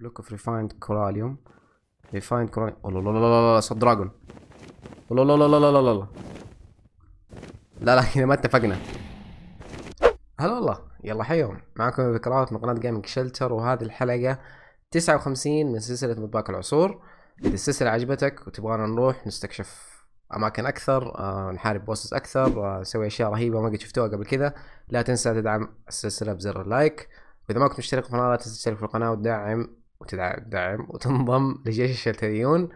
بلوك اوف ريفايند كوراليوم ريفايند كوراليوم لا لا لا لا صوت دراجون لا لا لا لا لا لا لا لا لا ما اتفقنا هلا والله يلا حيو معكم بكرات من قناة جيمنج شلتر وهذه الحلقة 59 من سلسلة مطباق العصور إذا السلسلة عجبتك وتبغانا نروح نستكشف أماكن أكثر نحارب بوسس أكثر نسوي أشياء رهيبة ما قد شفتوها قبل كذا لا تنسى تدعم السلسلة بزر اللايك وإذا ما كنت مشترك في القناة لا تنسى تشترك في القناة وتدعم وتدعم وتنضم لجيش الشلتريون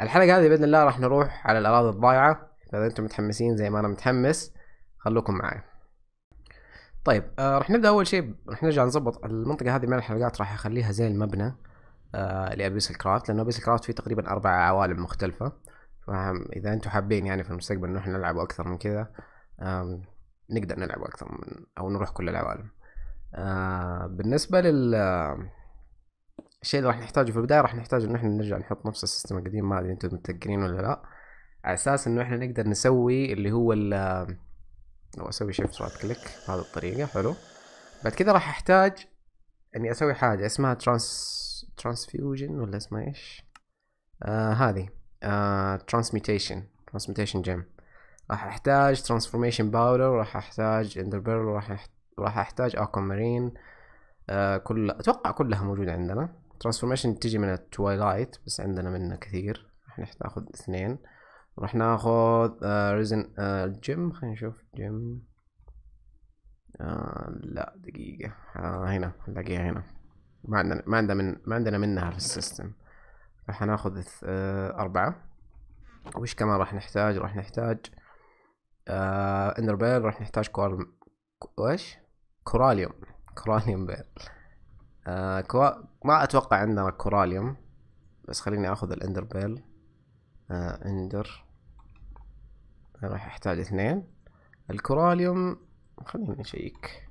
الحلقة هذه بإذن الله راح نروح على الأراضي الضايعة فإذا أنتم متحمسين زي ما أنا متحمس خلوكم معي طيب آه راح نبدأ أول شيء راح نرجع نظبط المنطقة هذه من الحلقات راح أخليها زي المبنى آه لأبيس الكرافت لأنه أبيس الكرافت فيه تقريبا أربع عوالم مختلفة فإذا أنتم حابين يعني في المستقبل نروح نلعب أكثر من كذا آه نقدر نلعب أكثر من أو نروح كل العوالم آه بالنسبة لل الشيء اللي راح نحتاجه في البدايه راح نحتاج ان احنا نرجع نحط نفس السيستم القديم ما ادري انتم متذكرين ولا لا على اساس انه احنا نقدر نسوي اللي هو ال لو اسوي شيفت رايت كليك بهذه الطريقه حلو بعد كذا راح احتاج اني اسوي حاجه اسمها ترانس ترانسفيوجن ولا اسمها ايش آه هذه ترانسميتيشن ترانسميتيشن جيم راح احتاج ترانسفورميشن باودر راح احتاج اندر بيرل راح راح احتاج اكوامارين آه كل اتوقع كلها موجوده عندنا ترانسفورميشن تيجي من التوايلايت بس عندنا منه كثير راح ناخذ اثنين راح ناخذ ريزن آه، الجيم آه، خلينا نشوف جيم آه لا دقيقة آه هنا نلاقيها هنا ما عندنا ما عندنا من ما عندنا منها في السيستم راح ناخذ آه أربعة وش كمان راح نحتاج راح نحتاج آه اندر بيل راح نحتاج كوال وش كوراليوم كوراليوم بيل آه كوا... ما اتوقع عندنا كوراليوم بس خليني اخذ الاندر بيل آه اندر راح احتاج اثنين الكوراليوم خليني اشيك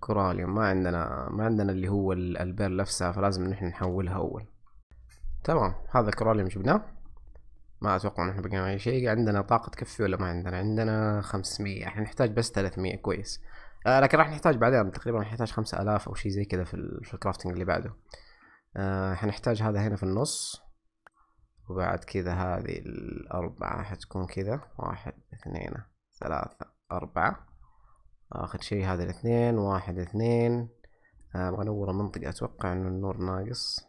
كوراليوم ما عندنا ما عندنا اللي هو البير نفسها فلازم نحن نحولها اول تمام هذا الكوراليوم جبناه ما اتوقع نحن بقينا اي شيء عندنا طاقة تكفي ولا ما عندنا عندنا خمسمية احنا نحتاج بس 300 كويس آه لكن راح نحتاج بعدين تقريبا راح نحتاج 5000 او شيء زي كذا في, في الكرافتنج اللي بعده آه حنحتاج هذا هنا في النص وبعد كذا هذه الأربعة حتكون كذا واحد اثنين ثلاثة أربعة آخر شيء هذا الاثنين واحد اثنين آه، أبغى آه أنور المنطقة أتوقع إنه النور ناقص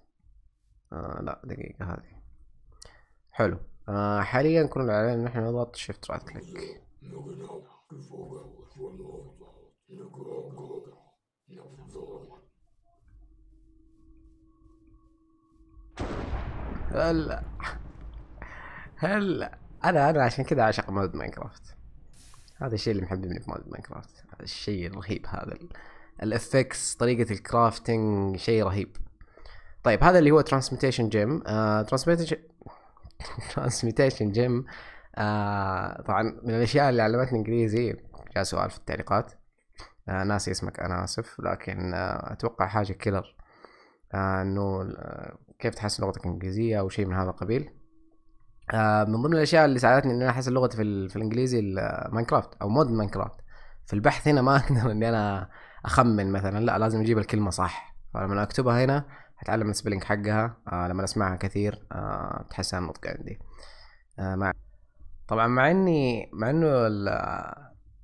آه لا دقيقة هذه حلو آه حاليا كل اللي علينا إن احنا نضغط شيفت رايت كليك هلا هلا انا انا عشان كذا اعشق مود ماينكرافت هذا الشيء اللي محببني في مود ماينكرافت هذا الشيء الرهيب هذا الافكس طريقه الكرافتنج شيء رهيب طيب هذا اللي هو ترانسميتيشن جيم ترانسميتيشن ترانسميتيشن جيم طبعا من الاشياء اللي علمتني انجليزي جاء سؤال في التعليقات آه، ناسي اسمك انا اسف لكن آه، اتوقع حاجه كيلر آه، انه كيف تحسن لغتك الانجليزيه او شيء من هذا القبيل من ضمن الاشياء اللي ساعدتني اني احسن لغتي في, في الانجليزي ماينكرافت او مود ماينكرافت في البحث هنا ما اقدر اني انا اخمن مثلا لا لازم اجيب الكلمه صح فلما اكتبها هنا اتعلم السبلنج حقها آه لما اسمعها كثير آه بتحسن النطق عندي آه مع طبعا مع اني مع انه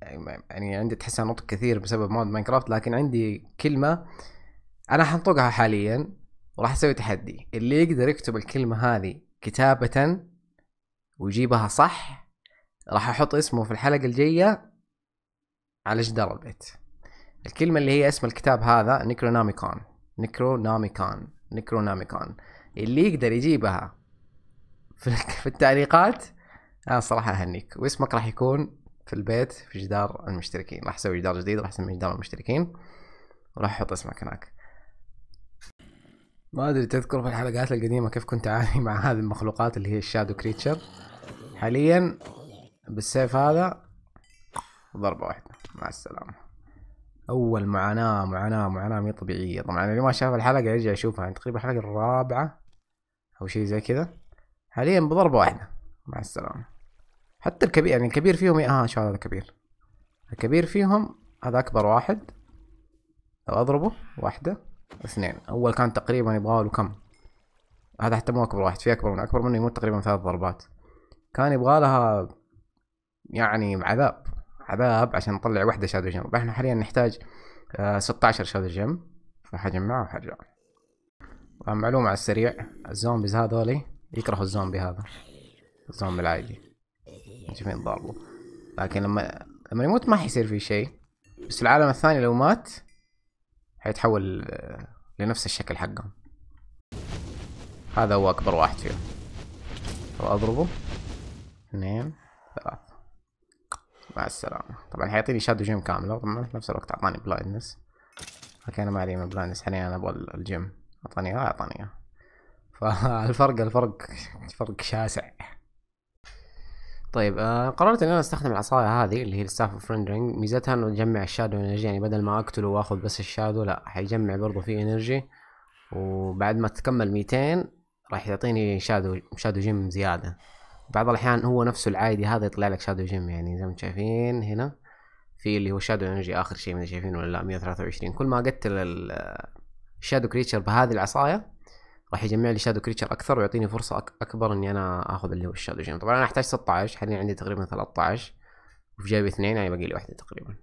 يعني, يعني عندي تحسها نطق كثير بسبب مود ماينكرافت لكن عندي كلمه انا حنطقها حاليا وراح اسوي تحدي اللي يقدر يكتب الكلمه هذه كتابه ويجيبها صح راح احط اسمه في الحلقه الجايه على جدار البيت الكلمه اللي هي اسم الكتاب هذا نيكروناميكون نيكروناميكون نيكروناميكون اللي يقدر يجيبها في التعليقات انا صراحه اهنيك واسمك راح يكون في البيت في جدار المشتركين راح اسوي جدار جديد راح اسميه جدار المشتركين وراح احط اسمك هناك ما ادري تذكر في الحلقات القديمه كيف كنت اعاني مع هذه المخلوقات اللي هي الشادو كريتشر حاليا بالسيف هذا ضربه واحده مع السلامه اول معاناه معاناه معاناه مي طبيعيه طبعا اللي ما شاف الحلقه يرجع يشوفها يعني تقريبا الحلقه الرابعه او شيء زي كذا حاليا بضربه واحده مع السلامه حتى الكبير يعني الكبير فيهم إيه؟ اه شلون هذا الكبير الكبير فيهم هذا اكبر واحد لو اضربه واحدة اثنين اول كان تقريبا يبغاله له كم هذا حتى مو اكبر واحد في اكبر من اكبر منه يموت تقريبا ثلاث ضربات كان يبغى لها يعني عذاب عذاب عشان نطلع وحده شادو جيم احنا حاليا نحتاج آه 16 شادو جيم فحجمعها وحرجع معلومة على السريع الزومبيز هذولي يكرهوا الزومبي هذا الزومبي العادي فين يعني. ضاربه لكن لما لما يموت ما حيصير فيه شيء بس العالم الثاني لو مات حيتحول آه، لنفس الشكل حقهم هذا هو اكبر واحد فيهم لو اضربه اثنين ثلاثة مع السلامة طبعا حيعطيني شادو جيم كاملة طبعا في نفس الوقت اعطاني بلايندنس لكن انا ما علي من بلايندنس حاليا انا ابغى الجيم اعطاني اياه اعطاني اياه فالفرق الفرق فرق شاسع طيب آه قررت ان انا استخدم العصايه هذه اللي هي الستاف اوف ريندرينج ميزتها انه تجمع الشادو انرجي يعني بدل ما اقتله واخذ بس الشادو لا حيجمع برضه فيه انرجي وبعد ما تكمل 200 راح يعطيني شادو شادو جيم زياده بعض الاحيان هو نفسه العادي هذا يطلع لك شادو جيم يعني زي ما انتم شايفين هنا في اللي هو شادو انرجي اخر شيء من شايفين ولا لا 123 كل ما قتل الشادو كريتشر بهذه العصايه راح يجمع لي شادو كريتشر اكثر ويعطيني فرصه اكبر اني انا اخذ اللي هو الشادو جيم طبعا انا احتاج 16 حاليا عندي تقريبا 13 وفي جيبي اثنين يعني باقي لي واحده تقريبا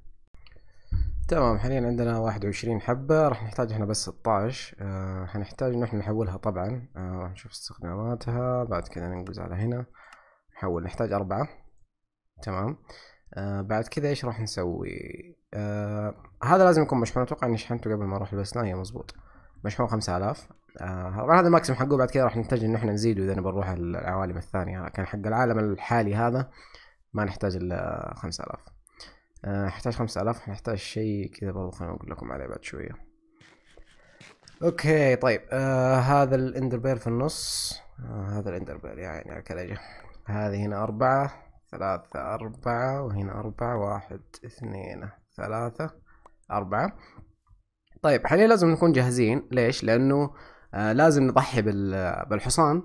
تمام حاليا عندنا واحد وعشرين حبة راح نحتاج احنا بس 16 آه حنحتاج ان احنا نحولها طبعا آه راح نشوف استخداماتها بعد كذا ننقز على هنا نحول نحتاج أربعة تمام آه بعد كذا ايش راح نسوي آه هذا لازم يكون مشحون اتوقع اني شحنته قبل ما اروح البسناية مزبوط مشحون خمسة آلاف آه طبعا هذا الماكسيم حقه بعد كذا راح نحتاج انه احنا نزيده اذا نبغى نروح العوالم الثانيه لكن حق العالم الحالي هذا ما نحتاج الا الاف آه، نحتاج آه الاف نحتاج شيء كذا برضو خليني اقول لكم عليه بعد شويه اوكي طيب آه هذا الاندر بير في النص آه هذا الاندر بير يا عيني على الكلجه هذه هنا أربعة ثلاثة أربعة وهنا أربعة واحد اثنين ثلاثة أربعة طيب حاليا لازم نكون جاهزين ليش؟ لأنه آه لازم نضحي بالحصان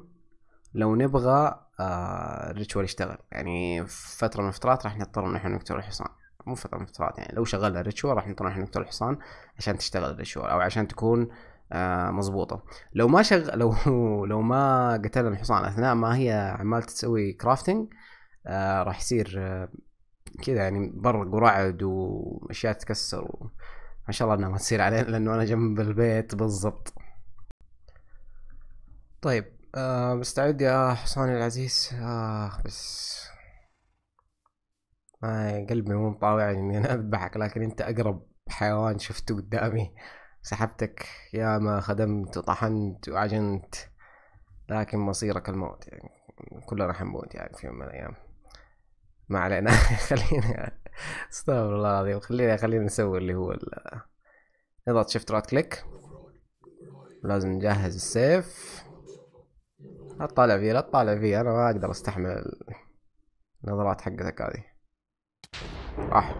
لو نبغى آه الريتشوال يشتغل يعني فتره من الفترات راح نضطر ان احنا نقتل الحصان مو فتره من الفترات يعني لو شغلنا الريتشوال راح نضطر ان احنا نقتل الحصان عشان تشتغل الريتشوال او عشان تكون آه مضبوطة لو ما شغ لو لو ما قتلنا الحصان اثناء ما هي عمال تسوي كرافتنج آه راح يصير آه، كذا يعني برق ورعد واشياء تكسر و... ما شاء الله انها ما تصير علينا لانه انا جنب البيت بالضبط طيب آه مستعد يا حصاني العزيز آه بس آه قلبي مو مطاوع اني انا اذبحك لكن انت اقرب حيوان شفته قدامي سحبتك يا ما خدمت وطحنت وعجنت لكن مصيرك الموت يعني كلنا حنموت يعني في يوم من الايام ما علينا خلينا استغفر الله العظيم خلينا خلينا نسوي اللي هو نضغط شيفت رايت كليك لازم نجهز السيف لا تطالع فيه لا تطالع فيه انا ما اقدر استحمل النظرات حقتك هذه راح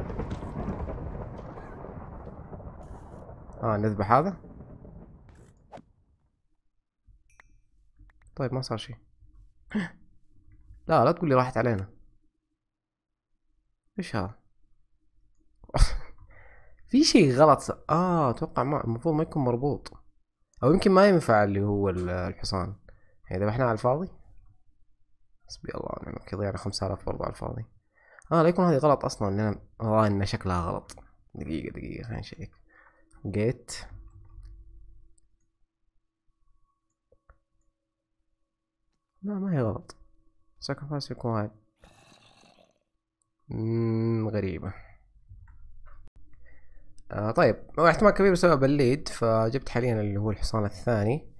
اه نذبح هذا طيب ما صار شيء لا لا تقول لي راحت علينا ايش هذا في شيء غلط اه اتوقع ما المفروض ما يكون مربوط او يمكن ما ينفع اللي هو الحصان يعني ذبحنا على الفاضي حسبي الله ونعم الوكيل ضيعنا خمسة آلاف برضه على الفاضي اه لا يكون هذه غلط اصلا لان والله ان شكلها غلط دقيقة دقيقة خلينا نشيك جيت لا ما هي غلط ساكرفايس يكون اممم غريبة آه طيب احتمال كبير بسبب الليد فجبت حاليا اللي هو الحصان الثاني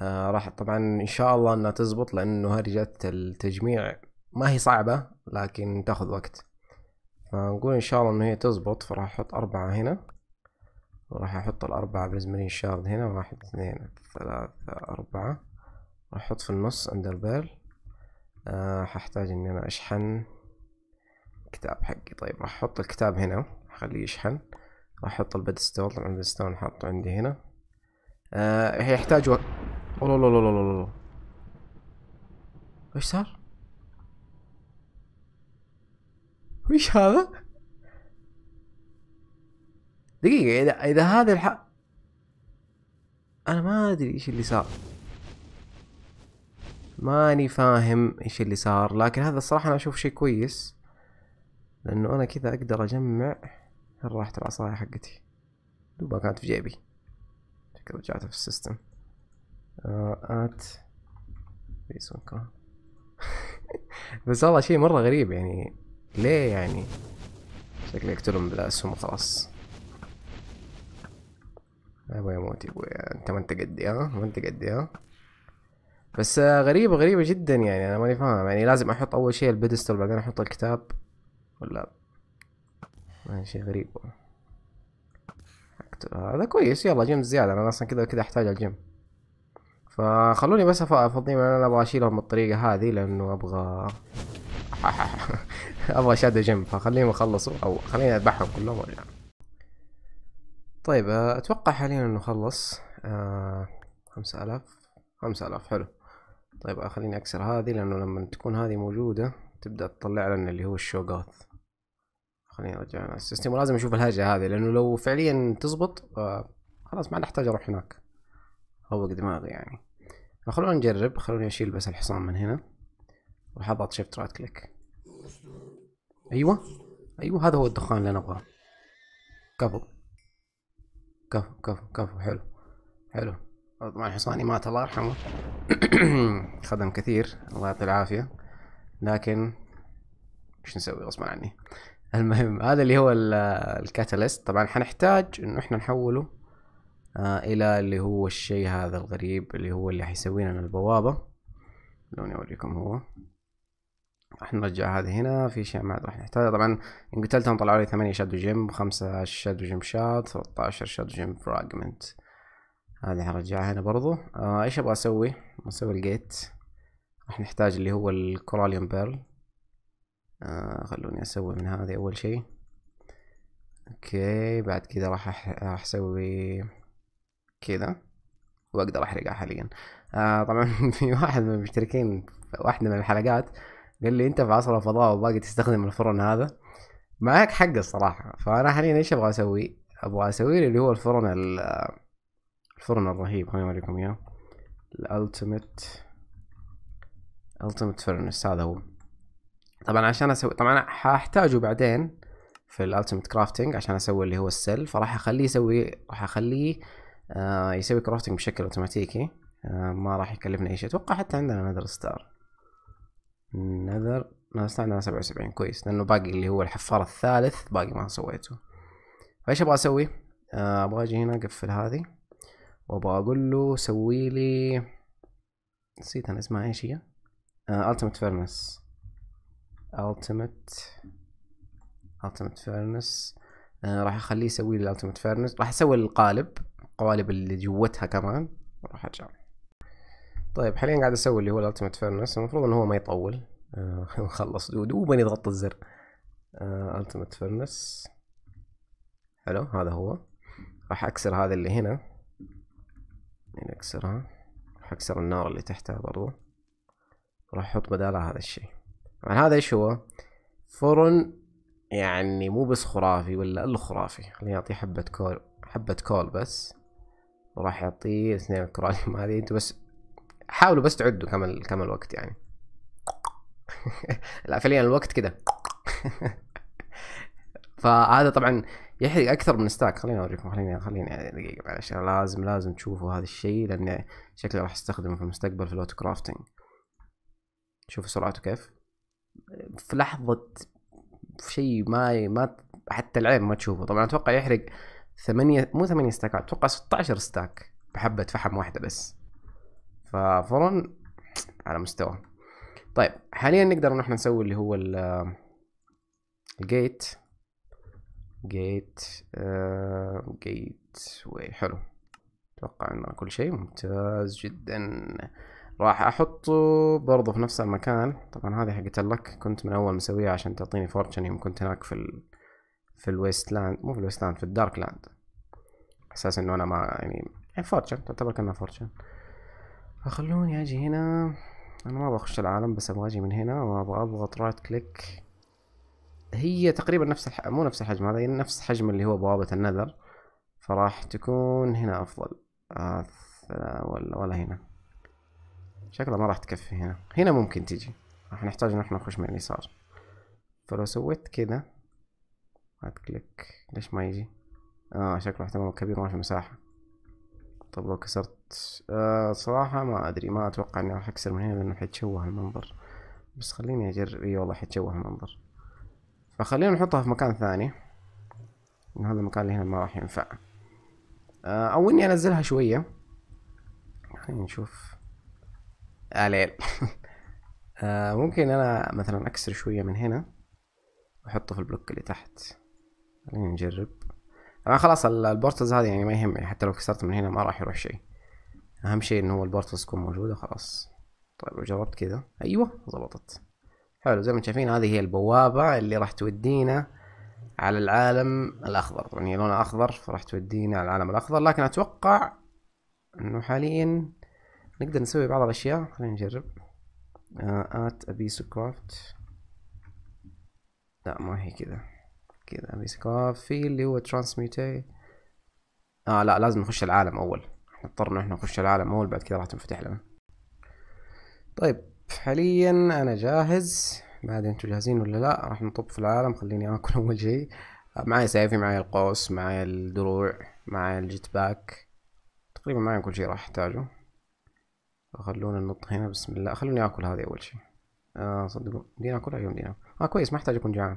آه، راح طبعا ان شاء الله انها تزبط لانه هرجة التجميع ما هي صعبة لكن تاخذ وقت فنقول ان شاء الله انه هي تزبط فراح احط اربعة هنا وراح احط الاربعة بالزمرين شارد هنا واحد اثنين ثلاثة اربعة راح احط في النص اندر بيرل آه هحتاج اني انا اشحن كتاب حقي طيب راح احط الكتاب هنا خليه يشحن راح احط البدستون طبعا البدستون حاطه عندي هنا آه يحتاج وقت الله الله الله الله الله ايش صار؟ وش هذا؟ دقيقة إذا إذا هذا الحق أنا ما أدري إيش اللي صار ماني فاهم إيش اللي صار لكن هذا الصراحة أنا أشوف شيء كويس لأنه أنا كذا أقدر أجمع راحت العصاية حقتي دوبها كانت في جيبي شكلها رجعتها في السيستم at إيه، بس والله شيء مرة غريب يعني ليه يعني شكله يقتلهم بالاسهم وخلاص ابوي يا موتي انت ما انت قدي ها ما انت قدي ها بس آه، غريبة غريبة جدا يعني انا ماني فاهم يعني لازم احط اول شيء البيدستول بعدين احط الكتاب ولا يعني شيء غريب هذا كويس يلا جيم زيادة انا اصلا كذا كذا احتاج الجيم فخلوني بس افضي انا ابغى اشيلهم بالطريقه هذه لانه ابغى ابغى شادو جيم فخليهم يخلصوا او خليني اذبحهم كلهم ولا طيب آه، اتوقع حاليا انه خلص آه خمسة الاف خمسة الاف حلو طيب آه، خليني اكسر هذه لانه لما تكون هذه موجودة تبدأ تطلع لنا اللي هو الشوغوث خليني ارجع السيستم ولازم اشوف الهجة هذه لانه لو فعليا تزبط آه خلاص ما نحتاج اروح هناك هو دماغي يعني فخلونا نجرب خلوني اشيل بس الحصان من هنا راح اضغط شيفت رايت كليك ايوه ايوه هذا هو الدخان اللي انا ابغاه كفو كفو كفو كفو حلو حلو طبعا حصاني مات الله يرحمه خدم كثير الله يعطي العافيه لكن ايش نسوي غصبا عني المهم هذا اللي هو الكاتاليست طبعا حنحتاج انه احنا نحوله آه، الى اللي هو الشيء هذا الغريب اللي هو اللي حيسوي لنا البوابة خلوني اوريكم هو راح نرجع هذه هنا في شيء ما راح نحتاجه طبعا ان قتلتهم طلعوا لي ثمانية شادو جيم خمسة شادو جيم شات ثلاثة عشر شادو جيم فراجمنت هذه حرجعها هنا برضو آه ايش ابغى اسوي اسوي الجيت راح نحتاج اللي هو الكوراليوم بيرل آه خلوني اسوي من هذه اول شيء اوكي بعد كذا راح اسوي كذا واقدر احرقها حاليا آه طبعا في واحد من المشتركين واحده من الحلقات قال لي انت في عصر الفضاء وباقي تستخدم الفرن هذا معك حق الصراحه فانا حاليا ايش ابغى اسوي ابغى اسوي لي اللي هو الفرن الفرن الرهيب خليني اوريكم اياه الالتيميت التيميت فرنس هذا هو طبعا عشان اسوي طبعا حاحتاجه بعدين في الالتيميت كرافتنج عشان اسوي اللي هو السيل فراح اخليه يسوي راح اخليه آه، يسوي كرافتنج بشكل اوتوماتيكي آه، ما راح يكلفنا اي شيء اتوقع حتى عندنا نذر ستار نذر نذر ستار عندنا سبعة وسبعين كويس لانه باقي اللي هو الحفار الثالث باقي ما سويته فايش ابغى اسوي آه، ابغى اجي هنا اقفل هذه وابغى اقول له سوي لي نسيت انا اسمها ايش هي التيمت فيرنس التيمت التيمت فيرنس راح اخليه يسوي لي الالتيمت فيرنس راح اسوي القالب القوالب اللي جوتها كمان راح ارجع طيب حاليا قاعد اسوي اللي هو الالتيميت فيرنس المفروض ان هو ما يطول نخلص آه دوبا يضغط الزر التيميت آه فيرنس حلو هذا هو راح اكسر هذا اللي هنا هنا يعني اكسرها راح اكسر النار اللي تحتها برضو راح احط بدالها هذا الشيء طبعا هذا ايش هو فرن يعني مو بس خرافي ولا الا خرافي خليني اعطيه حبة كول حبة كول بس وراح يعطيه اثنين كراليوم هذه انتوا بس حاولوا بس تعدوا كم ال... كم الوقت يعني لا فعليا الوقت كده فهذا طبعا يحرق اكثر من ستاك خليني اوريكم خليني خليني يعني دقيقه معلش لازم لازم تشوفوا هذا الشيء لان شكله راح استخدمه في المستقبل في الاوتو كرافتنج شوفوا سرعته كيف في لحظه شيء ما ما حتى العين ما تشوفه طبعا اتوقع يحرق ثمانية مو ثمانية ستاكات اتوقع 16 ستاك بحبة فحم واحدة بس ففرن على مستوى طيب حاليا نقدر نحن نسوي اللي هو ال الجيت جيت جيت واي حلو اتوقع انه كل شيء ممتاز جدا راح احطه برضه في نفس المكان طبعا هذه حقت اللك كنت من اول مسويها عشان تعطيني فورتشن يوم كنت هناك في في الويست لاند مو في الويست لاند في الدارك لاند اساس انه انا ما يعني إيه، فورتشن تعتبر كانها فورتشن فخلوني اجي هنا انا ما بخش العالم بس ابغى اجي من هنا وابغى اضغط رايت كليك هي تقريبا نفس الح... مو نفس الحجم هذا يعني نفس حجم اللي هو بوابة النذر فراح تكون هنا افضل آه ولا ولا هنا شكلها ما راح تكفي هنا هنا ممكن تجي راح نحتاج ان احنا نخش من اليسار فلو سويت كذا كليك ليش ما يجي اه شكله احتمال كبير ما في مساحة طب لو كسرت آه صراحة ما ادري ما اتوقع اني راح اكسر من هنا لانه حيتشوه المنظر بس خليني اجرب اي والله حيتشوه المنظر فخلينا نحطها في مكان ثاني هذا المكان اللي هنا ما راح ينفع آه او اني انزلها شوية خلينا نشوف عليل آه،, آه ممكن انا مثلا اكسر شوية من هنا واحطه في البلوك اللي تحت نجرب طبعا آه، خلاص البورتلز هذه يعني ما يهمني حتى لو كسرت من هنا ما راح يروح شيء اهم شيء انه هو البورتلز تكون موجوده خلاص طيب وجربت كذا ايوه ظبطت حلو زي ما شايفين هذه هي البوابه اللي راح تودينا على العالم الاخضر طبعا هي يعني لونها اخضر فراح تودينا على العالم الاخضر لكن اتوقع انه حاليا نقدر نسوي بعض الاشياء خلينا نجرب ات ابيس كرافت لا ما هي كذا كذا بيسك اه في اللي هو ترانسميوتي اه لا لازم نخش العالم اول نضطر ان احنا نخش العالم اول بعد كذا راح تنفتح لنا طيب حاليا انا جاهز بعد انتوا جاهزين ولا لا راح نطب في العالم خليني اكل اول شيء آه، معي سيفي معي القوس معي الدروع معي الجيت باك تقريبا معي كل شيء راح احتاجه خلونا ننط هنا بسم الله خلوني اكل هذه اول شيء آه صدقوا دينا اكلها يوم دينا اه كويس ما احتاج اكون جعان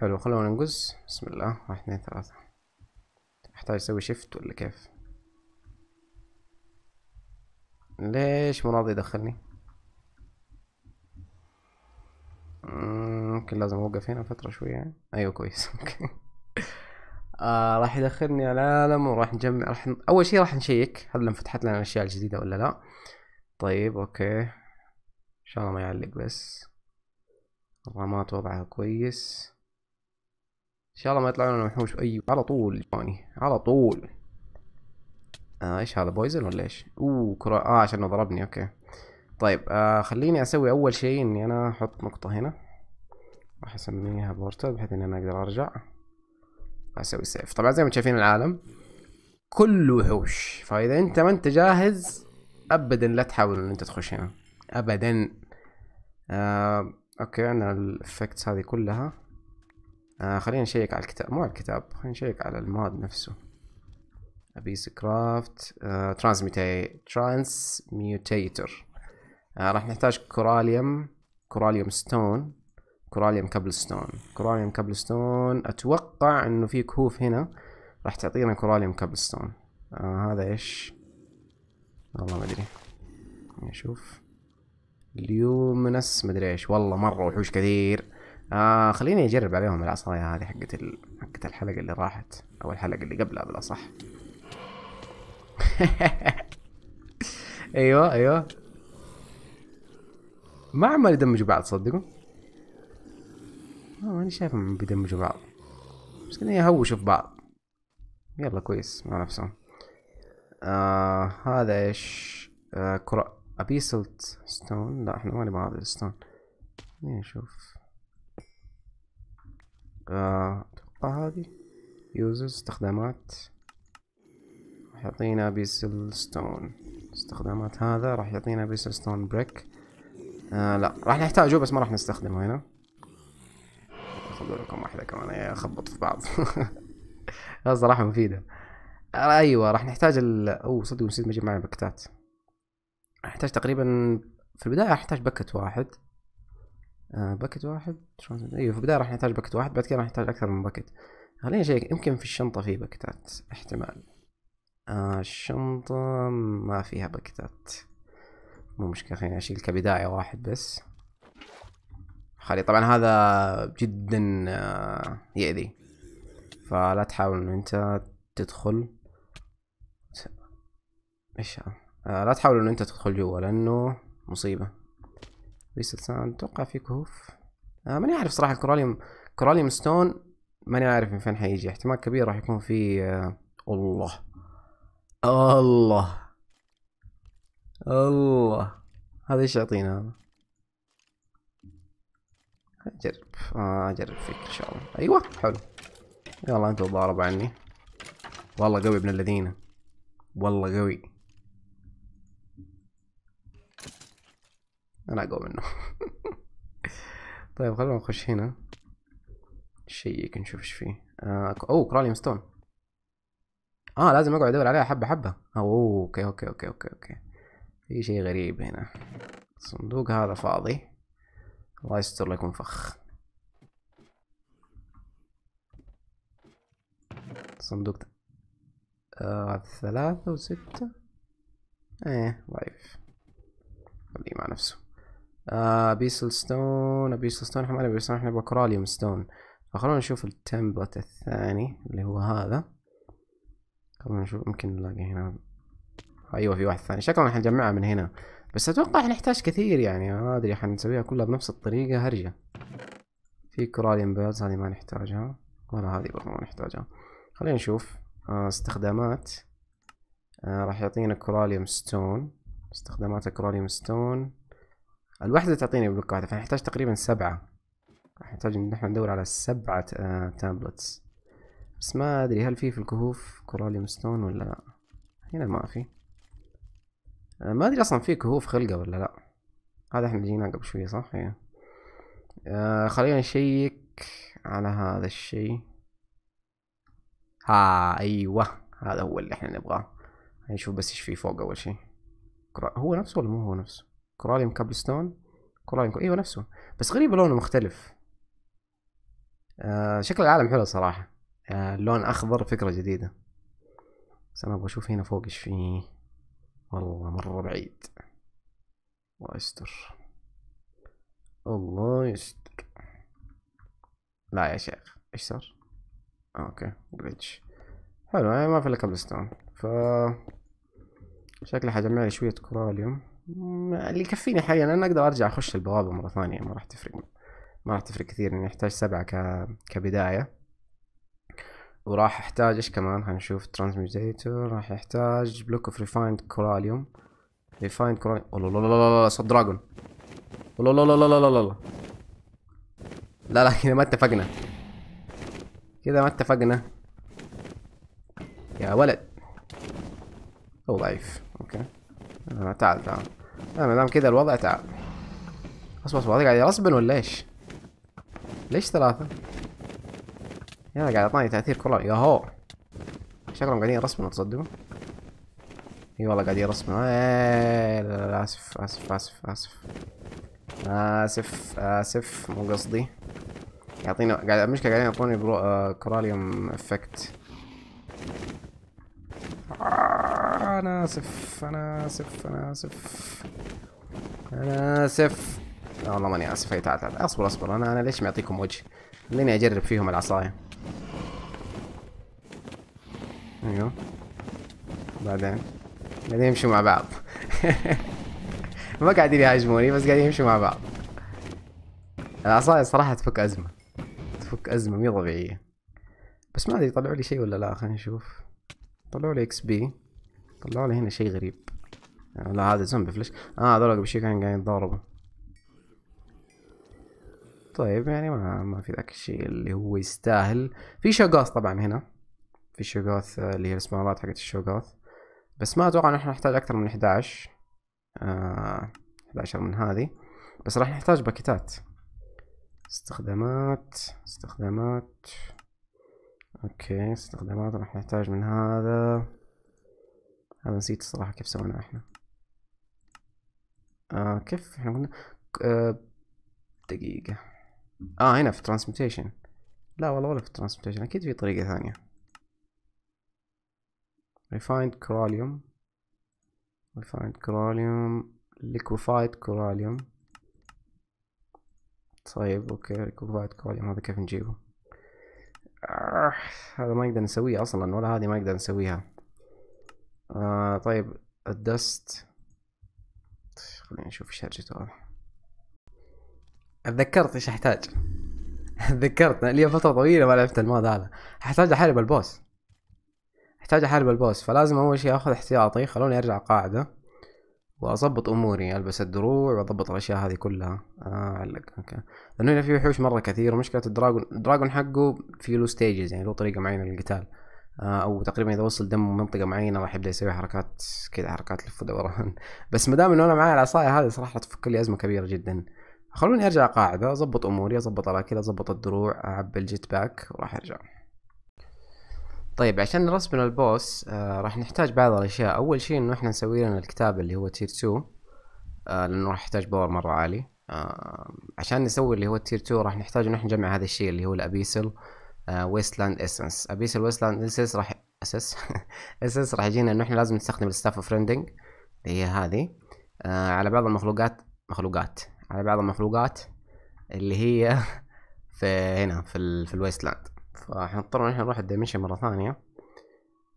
حلو خلونا ننجز بسم الله واحد اثنين ثلاثة احتاج اسوي شيفت ولا كيف ليش مو راضي يدخلني ممكن لازم اوقف هنا فترة شوية ايوه كويس اوكي آه راح يدخلني على العالم وراح نجمع راح ن... اول شيء راح نشيك هل انفتحت لنا الاشياء الجديدة ولا لا طيب اوكي ان شاء الله ما يعلق بس الرامات وضعها كويس ان شاء الله ما يطلع لنا وحوش اي على طول جواني يعني، على طول آه ايش هذا بويزن ولا ايش اوه كرة اه عشان ضربني اوكي طيب آه خليني اسوي اول شيء اني انا احط نقطة هنا راح اسميها بورتال بحيث اني انا اقدر ارجع اسوي سيف طبعا زي ما شايفين العالم كله وحوش فاذا انت ما انت جاهز ابدا لا تحاول ان انت تخش هنا ابدا آه اوكي عندنا الافكتس هذه كلها آه خلينا نشيك على الكتاب مو على الكتاب خلينا نشيك على المود نفسه ابيس كرافت آه ترانسميتي آه، راح نحتاج كوراليوم كوراليوم ستون كوراليوم كابل ستون كوراليوم كابل ستون اتوقع انه في كهوف هنا راح تعطينا كوراليوم كابل ستون آه هذا ايش والله ما ادري نشوف ليومنس مدري ايش والله مره وحوش كثير آه خليني اجرب عليهم العصايه هذه حقت ال... حقت الحلقه اللي راحت او الحلقه اللي قبلها بالاصح ايوه ايوه ما عمال يدمجوا بعض صدقوا ما آه، ماني شايفهم بيدمجوا بعض بس كذا يهوشوا في بعض يلا كويس مع نفسهم آه هذا ايش آه كرة ابيسلت ستون لا احنا ما نبغى هذا الستون خليني اشوف اتوقع هذي يوزز استخدامات راح يعطينا بيسل ستون استخدامات هذا راح يعطينا بيسل ستون بريك آه لا راح نحتاجه بس ما راح نستخدمه هنا خذوا لكم واحدة كمان اخبط في بعض صراحة مفيدة آه، ايوه راح نحتاج ال اوه صدق نسيت ما اجيب معي بكتات احتاج تقريبا في البداية احتاج بكت واحد باكت آه، واحد ايوه في البدايه راح نحتاج باكت واحد بعد كده راح نحتاج اكثر من باكت خلينا نشيك يمكن في الشنطه في باكتات احتمال آه الشنطه ما فيها باكتات مو مشكله خليني اشيل كبدايه واحد بس خلي طبعا هذا جدا آه، يأذي فلا تحاول ان انت تدخل ايش آه، لا تحاول ان انت تدخل جوا لانه مصيبه ريست اتوقع في كهوف آه ماني عارف صراحه الكراليوم كراليوم ستون ماني عارف من فين حيجي احتمال كبير راح يكون في آه الله الله الله هذا ايش يعطينا هذا اجرب آه اجرب فيك ان شاء الله ايوه حلو يلا انت ضارب عني والله قوي ابن الذين والله قوي انا اقوى منه طيب خلونا نخش هنا شيك نشوف ايش فيه آه اوه كراليوم ستون اه لازم اقعد ادور عليها حبه حبه اوه اوكي اوكي اوكي اوكي اوكي في شيء غريب هنا الصندوق هذا فاضي الله يستر لك فخ صندوق آه ثلاثة وستة ايه ضعيف خليه مع نفسه ابيسل ستون ابيسل ستون احنا ما نبي ستون احنا بكراليوم ستون فخلونا نشوف التمبلت الثاني اللي هو هذا خلونا نشوف ممكن نلاقي هنا ايوه في واحد ثاني شكلنا حنجمعها من هنا بس اتوقع حنحتاج كثير يعني ما ادري حنسويها كلها بنفس الطريقه هرجه في كراليوم بيرز هذه ما نحتاجها ولا هذه برضه ما نحتاجها خلينا نشوف آه، استخدامات آه، راح يعطينا كراليوم ستون استخدامات كراليوم ستون الوحده تعطيني بلوكات فنحتاج تقريبا سبعة راح نحتاج ان احنا ندور على سبعة تابلتس آه، بس ما ادري هل في في الكهوف كوراليوم ستون ولا لا هنا ما في آه، ما ادري اصلا في كهوف خلقة ولا لا هذا احنا جينا قبل شوية صح هي. إيه. آه، خلينا نشيك على هذا الشيء ها ايوه هذا هو اللي احنا نبغاه نشوف يعني بس ايش في فوق اول شيء هو نفسه ولا مو هو نفسه كوراليوم كابلستون كوراليوم ايوه نفسه بس غريب لونه مختلف آه شكل العالم حلو صراحة آه اخضر فكرة جديدة بس انا ابغى اشوف هنا فوق ايش فيه والله مرة بعيد الله يستر الله يستر لا يا شيخ ايش صار اوكي جلتش حلو يعني ما في الا كابلستون ف شكلي حجمع لي شوية كوراليوم اللي يكفيني حاليا انا اقدر ارجع اخش البوابه مره ثانيه ما راح تفرق ما راح تفرق كثير اني احتاج سبعه ك... كبدايه وراح احتاج ايش كمان هنشوف ترانسميوتيتور راح يحتاج بلوك اوف ريفايند كوراليوم ريفايند كوراليوم لا لا لا لا صوت دراجون لا لا لا لا لا لا لا لا لا كذا ما اتفقنا كذا ما اتفقنا يا ولد هو ضعيف اوكي تعال تعال ما دام كذا الوضع تعب اصبر اصبر هذا قاعد يرسبن ولا ايش؟ ليش ثلاثة؟ يا قاعد اعطاني تأثير كرة ياهو شكلهم قاعدين يرسبن تصدقوا؟ اي والله قاعدين يرسبنوا إيه، لا لا اسف اسف اسف اسف اسف اسف مو قصدي يعطينا قاعد المشكلة قاعدين يعطوني برو... آه... كوراليوم افكت آه... انا اسف انا اسف انا اسف انا اسف لا والله ماني اسف اي تعال تعال اصبر اصبر انا انا ليش معطيكم وجه خليني اجرب فيهم العصايه ايوه بعدين قاعدين يمشوا مع بعض ما قاعدين يهاجموني بس قاعدين يمشوا مع بعض العصاية صراحة تفك أزمة تفك أزمة مي طبيعية بس ما أدري طلعوا لي شيء ولا لا خلينا نشوف طلعوا لي اكس بي طلعوا لي هنا شيء غريب يعني لا هذا زومبي فلاش اه هذول قبل شوي كانوا قاعدين يتضاربوا طيب يعني ما ما في ذاك الشيء اللي هو يستاهل في شوغاث طبعا هنا في شوغاث آه، اللي هي الاسمارات حقت الشوغاث بس ما اتوقع ان احنا نحتاج اكثر من 11 آه 11 من هذه بس راح نحتاج باكيتات استخدامات استخدامات اوكي استخدامات راح نحتاج من هذا انا نسيت الصراحه كيف سوينا احنا آه كيف احنا قلنا آه دقيقه اه هنا في ترانسميتيشن لا والله ولا في ترانسميتيشن اكيد في طريقه ثانيه ريفايند كوراليوم ريفايند كوراليوم ليكوفايد كوراليوم طيب اوكي ليكوفايد كوراليوم هذا كيف نجيبه آه هذا ما نقدر نسويه اصلا ولا هذه ما نقدر نسويها آه طيب الدست خليني اشوف ايش هرجته اتذكرت ايش احتاج تذكرت لي فتره طويله ما لعبت المود هذا احتاج احارب البوس احتاج احارب البوس فلازم اول شيء اخذ احتياطي خلوني ارجع قاعده واظبط اموري البس الدروع واضبط الاشياء هذه كلها آه علق اوكي لانه هنا في وحوش مره كثير ومشكله الدراجون الدراجون حقه في له ستيجز يعني له طريقه معينه للقتال آه، او تقريبا اذا وصل دم منطقه معينه راح يبدا يسوي حركات كذا حركات لف ودوران بس ما دام انه انا معي العصايه هذه صراحه تفك لي ازمه كبيره جدا خلوني ارجع قاعده اظبط اموري اظبط الاكل اظبط الدروع اعبي الجيت باك وراح ارجع طيب عشان نرسم البوس آه راح نحتاج بعض الاشياء اول شيء انه احنا نسوي لنا الكتاب اللي هو تير 2 آه لانه راح يحتاج باور مره عالي آه عشان نسوي اللي هو تير 2 راح نحتاج انه احنا نجمع هذا الشيء اللي هو الابيسل ويستلاند اسنس ابيس الويستلاند اسنس راح اسس اسنس راح يجينا انه احنا لازم نستخدم الستاف اوف ريندنج اللي هي هذه آه على بعض المخلوقات مخلوقات على بعض المخلوقات اللي هي في هنا في ال في الويستلاند فحنضطر ان احنا نروح الدايمنشن مره ثانيه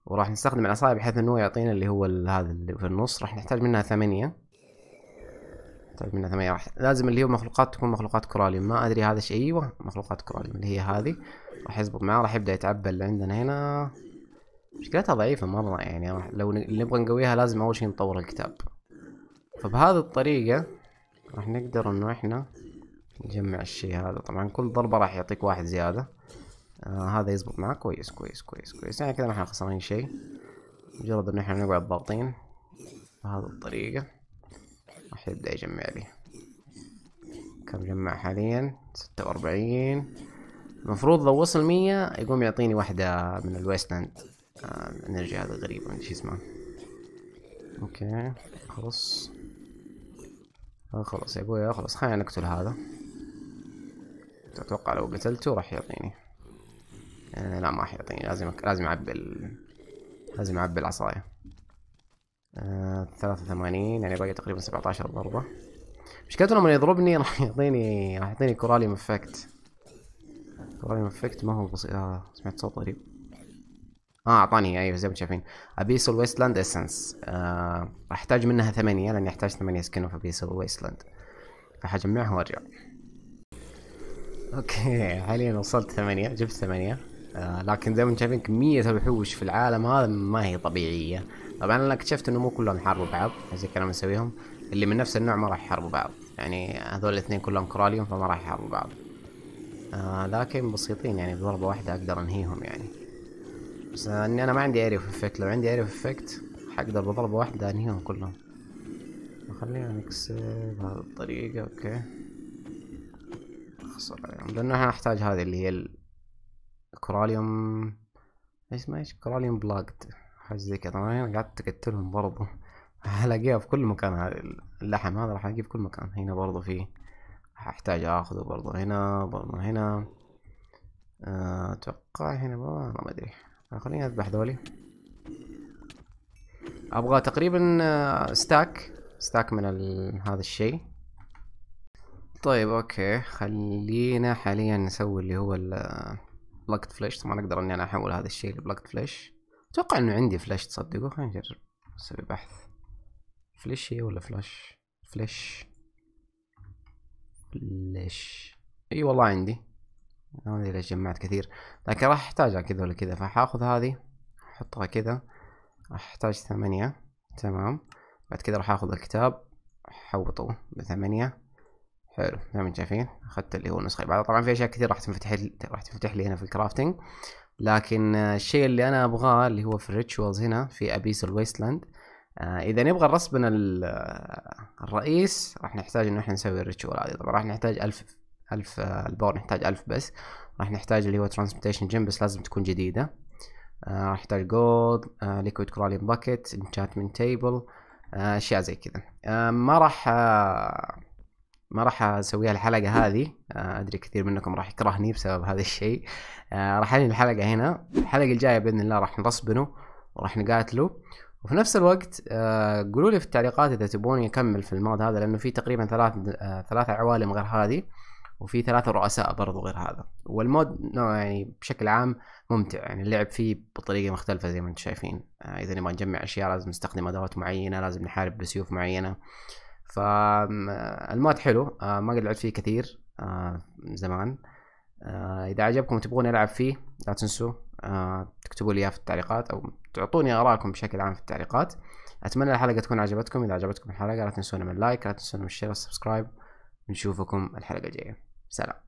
وراح نستخدم العصايه بحيث انه يعطينا اللي هو هذا اللي في النص راح نحتاج منها ثمانية أكثر من ثمانية راح لازم اللي هو مخلوقات تكون مخلوقات كوراليوم ما أدري هذا شيء أيوه مخلوقات كوراليوم اللي هي هذه راح يزبط معاه راح يبدأ يتعبى اللي عندنا هنا مشكلتها ضعيفة مرة يعني لو نبغى نقويها لازم أول شيء نطور الكتاب فبهذه الطريقة راح نقدر إنه إحنا نجمع الشيء هذا طبعا كل ضربة راح يعطيك واحد زيادة آه هذا يزبط معاه كويس كويس كويس كويس يعني كذا ما احنا خسرانين شيء مجرد انه إحنا نقعد ضاغطين بهذه الطريقة راح يبدأ يجمع لي كم جمع حاليا ستة وأربعين المفروض لو وصل مية يقوم يعطيني واحدة من الويستلاند آه، انرجي هذا غريب ما ادري اسمه اوكي خلص آه، خلص يا ابويا خلص خلينا نقتل هذا اتوقع لو قتلته راح يعطيني آه لا ما راح يعطيني لازم لازم اعبي لازم اعبي العصايه ثلاثة وثمانين يعني باقي تقريبا سبعة عشر ضربة مشكلته لما يضربني راح يعطيني راح يعطيني كوراليوم افكت كوراليوم افكت ما هو بسيط آه سمعت صوت غريب اه اعطاني ايوه زي ما شايفين ابيس ويستلاند اسنس راح احتاج منها ثمانية لاني احتاج ثمانية سكن في ابيس ويستلاند راح اجمعها وارجع اوكي حاليا وصلت ثمانية جبت ثمانية آه لكن زي ما انتم شايفين كمية الوحوش في العالم هذا ما هي طبيعية طبعا انا اكتشفت انه مو كلهم يحاربوا بعض زي كلام نسويهم اللي من نفس النوع ما راح يحاربوا بعض يعني هذول الاثنين كلهم كراليوم فما راح يحاربوا بعض آه لكن بسيطين يعني بضربة واحدة اقدر انهيهم يعني بس اني انا ما عندي اريف افكت لو عندي اريف افكت حقدر بضربة واحدة انهيهم كلهم خلينا نكسب بهذه الطريقة اوكي اخسر عليهم لانه انا احتاج هذه اللي هي الكراليوم اسمها ايش كراليوم بلاكت حاجة زي كده أنا يعني قعدت أقتلهم برضه هلاقيها في كل مكان اللحم هذا راح ألاقيه في كل مكان هنا برضه فيه احتاج اخذه برضه هنا برضه هنا آه، اتوقع هنا والله ما ادري آه، خليني اذبح ذولي ابغى تقريبا آه، ستاك ستاك من هذا الشيء طيب اوكي خلينا حاليا نسوي اللي هو البلاكت فليش طبعا اقدر اني انا احول هذا الشيء لبلاكت فليش اتوقع انه عندي فلاش تصدقوا خلينا نجرب نسوي بحث فلاش هي ولا فلاش فلاش فلاش اي أيوة والله عندي ما ادري ليش جمعت كثير لكن راح احتاجها كذا ولا كذا فحاخذ هذه احطها كذا راح احتاج ثمانية تمام بعد كذا راح اخذ الكتاب احوطه بثمانية حلو زي ما انتم شايفين اخذت اللي هو النسخه اللي بعدها طبعا في اشياء كثير راح تنفتح راح تنفتح لي هنا في الكرافتنج لكن الشيء اللي انا ابغاه اللي هو في الريتشوالز هنا في ابيس الويستلاند آه، اذا نبغى رسبنا آه، الرئيس راح نحتاج انه احنا نسوي الريتشوال هذه طبعا راح نحتاج ألف ألف آه، الباور نحتاج ألف بس راح نحتاج اللي هو ترانسبورتيشن جيم بس لازم تكون جديده راح نحتاج جولد ليكويد كرولين باكيت انشاتمنت تيبل اشياء زي كذا ما راح ما راح اسويها الحلقه هذه آه، ادري كثير منكم راح يكرهني بسبب هذا الشيء آه، راح انهي الحلقه هنا الحلقه الجايه باذن الله راح نرسبنه وراح نقاتله وفي نفس الوقت آه، قولوا لي في التعليقات اذا تبوني اكمل في المود هذا لانه في تقريبا ثلاث ثلاث عوالم غير هذه وفي ثلاثة رؤساء برضو غير هذا والمود يعني بشكل عام ممتع يعني اللعب فيه بطريقة مختلفة زي ما انتم شايفين إذا نبغى نجمع أشياء لازم نستخدم أدوات معينة لازم نحارب بسيوف معينة فالمود حلو آه، ما قد لعبت فيه كثير من آه، زمان آه، اذا عجبكم وتبغون العب فيه لا تنسوا تكتبوا لي اياه في التعليقات او تعطوني ارائكم بشكل عام في التعليقات اتمنى الحلقه تكون عجبتكم اذا عجبتكم الحلقه لا تنسونا من لايك لا تنسونا من الشير والسبسكرايب نشوفكم الحلقه الجايه سلام